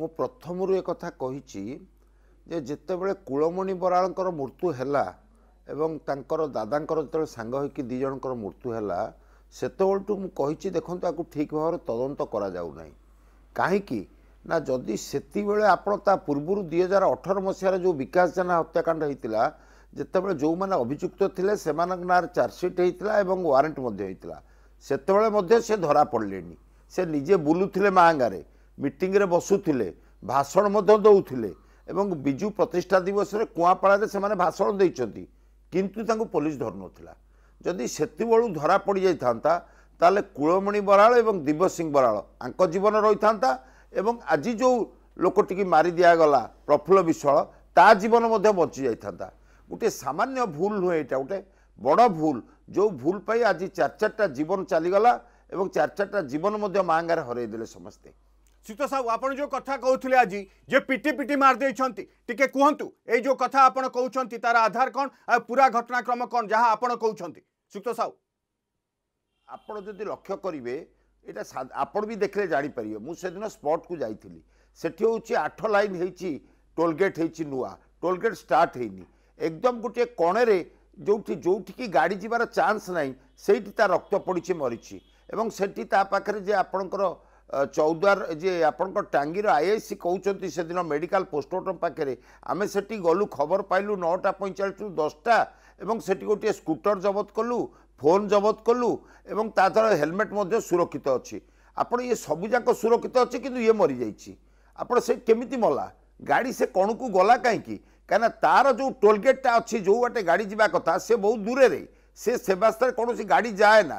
ମୁଁ ପ୍ରଥମରୁ ଏ କଥା କହିଛି ଯେ ଯେତେବେଳେ କୁଳମଣି ବରାଳଙ୍କର ମୃତ୍ୟୁ ହେଲା ଏବଂ ତାଙ୍କର ଦାଦାଙ୍କର ଯେତେବେଳେ ସାଙ୍ଗ ହୋଇକି ଦୁଇ ଜଣଙ୍କର ମୃତ୍ୟୁ ହେଲା ସେତେବେଳଠୁ ମୁଁ କହିଛି ଦେଖନ୍ତୁ ଆକୁ ଠିକ୍ ଭାବରେ ତଦନ୍ତ କରାଯାଉନାହିଁ କାହିଁକି ନା ଯଦି ସେତେବେଳେ ଆପଣ ତା ପୂର୍ବରୁ ଦୁଇ ହଜାର ଅଠର ମସିହାରେ ଯେଉଁ ବିକାଶ ଜେନା ହତ୍ୟାକାଣ୍ଡ ହୋଇଥିଲା ଯେତେବେଳେ ଯେଉଁମାନେ ଅଭିଯୁକ୍ତ ଥିଲେ ସେମାନଙ୍କ ନାଁରେ ଚାର୍ଜସିଟ୍ ହୋଇଥିଲା ଏବଂ ୱାରେଣ୍ଟ ମଧ୍ୟ ହୋଇଥିଲା ସେତେବେଳେ ମଧ୍ୟ ସେ ଧରା ପଡ଼ିଲେନି ସେ ନିଜେ ବୁଲୁଥିଲେ ମାଆଙ୍ଗାରେ ମିଟିଂରେ ବସୁଥିଲେ ଭାଷଣ ମଧ୍ୟ ଦେଉଥିଲେ ଏବଂ ବିଜୁ ପ୍ରତିଷ୍ଠା ଦିବସରେ କୁଆଁପାଳରେ ସେମାନେ ଭାଷଣ ଦେଇଛନ୍ତି କିନ୍ତୁ ତାଙ୍କୁ ପୋଲିସ ଧରୁନଥିଲା ଯଦି ସେତେବେଳୁ ଧରା ପଡ଼ିଯାଇଥାନ୍ତା ତାହେଲେ କୁଳମଣି ବରାଳ ଏବଂ ଦିବ୍ୟସିଂ ବରାଳ ଆଙ୍କ ଜୀବନ ରହିଥାନ୍ତା ଏବଂ ଆଜି ଯେଉଁ ଲୋକଟିକି ମାରି ଦିଆଗଲା ପ୍ରଫୁଲ୍ଲ ବିଶ୍ୱାଳ ତା ଜୀବନ ମଧ୍ୟ ବଞ୍ଚିଯାଇଥାନ୍ତା ଗୋଟିଏ ସାମାନ୍ୟ ଭୁଲ ନୁହେଁ ଏଇଟା ଗୋଟେ ବଡ଼ ଭୁଲ ଯେଉଁ ଭୁଲ ପାଇଁ ଆଜି ଚାରି ଚାରିଟା ଜୀବନ ଚାଲିଗଲା ଏବଂ ଚାରି ଚାରିଟା ଜୀବନ ମଧ୍ୟ ମାଆଙ୍ଗାରେ ହରାଇ ଦେଲେ ସମସ୍ତେ সুত সাহু আপনার যে কথা কৌলে আজ যে পিটি পিটি মারিদেছেন টিকি কুহতু এই যে কথা আপনার কৌন তার আধার কণ আর পুরা ঘটনাক্রম কণ যা আপনার কৌন সুক্ত সাহু আপনার যদি লক্ষ্য করবে এটা আপনার বি দেখলে জাঁপার মু সেদিন স্পটকু যাই সেটি হচ্ছে আঠ লাইন হয়েছি ଟୋଲଗେଟ୍ ହେଇଛି ନୂଆ ଟୋଲଗେଟ୍ ଷ୍ଟାର୍ଟ ହେଇନି ଏକଦମ ଗୋଟିଏ କଣରେ যেটি ଯେଉଁଠିକି গাড়ি যাবার চান্স নাই সেইটি তার রক্ত পড়ছে মরিছি এবং সেটি তা পাখে যে আপনার চৌদ্বার যে আপনার টাঙ্গির আইআইসি কৌঁচ সেদিন মেডিকাল পোস্টমর্টম পাখে আমি সেটি গলু খবর পাইলু নটা পঁয়চাশ রু দশটা এবং সেটি গোটিয়ে স্কুটর জবত কলু ফোন জবত কলু এবং তা দ্বারা হেলমেট মধ্যে সুরক্ষিত অছি আপনার ইয়ে সবুযাক সুরক্ষিত অছি কিন্তু ইয়ে মরিযাই আপনার সে কেমিতি মলা গাড়ি সে কণকু গলা কাইকি কেন তার যে টোলগেটটা অছি যে বাটে গাড়ি যা কথা সে বহু দূরে সে সে রাস্তায় কোণী গাড়ি যায় না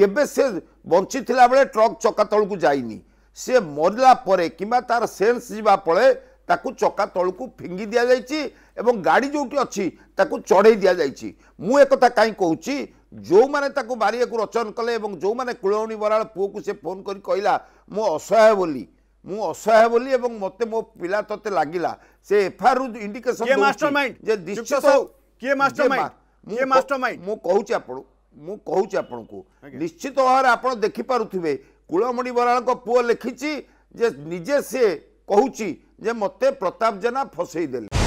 কেবে সে বঞ্চিলা বেড়ে ট্রক চকা তলকু যাইনি সে মরিলা পরে কিংবা তার সেন্স যা পরে তাকে চকা তলকু ফিঙ্গি দিয়া যাইছি এবং গাড়ি যেটি অছি তাকে চড়াই দিয়া যাইছি মু একথা কাই কହୁছি ଯେଉଁମାନେ ତାକୁ ମାରିବାକୁ ରଚନ କଲେ ଏବଂ ଯେଉଁମାନେ କୁଳମଣି ବରାଳ ପୁଅକୁ ସେ ଫୋନ୍ କରି କହିଲା ମୁଁ ଅସହାୟ ବୋଲି ମୁଁ ଅସହାୟ ବୋଲି ଏବଂ ମୋତେ ମୋ ପିଲା ତତେ ଲାଗିଲା ସେ ଏଫଆଇଆର୍ରୁ ଇଣ୍ଡିକେସନ୍ ଯେ ନିଶ୍ଚିତ ମୁଁ କହୁଛି ଆପଣଙ୍କୁ ମୁଁ କହୁଛି ଆପଣଙ୍କୁ ନିଶ୍ଚିତ ଭାବରେ ଆପଣ ଦେଖିପାରୁଥିବେ କୂଳମଣି ବରାଳଙ୍କ ପୁଅ ଲେଖିଛି ଯେ ନିଜେ ସିଏ କହୁଛି ଯେ ମୋତେ ପ୍ରତାପ ଜେନା ଫସେଇ ଦେଲେ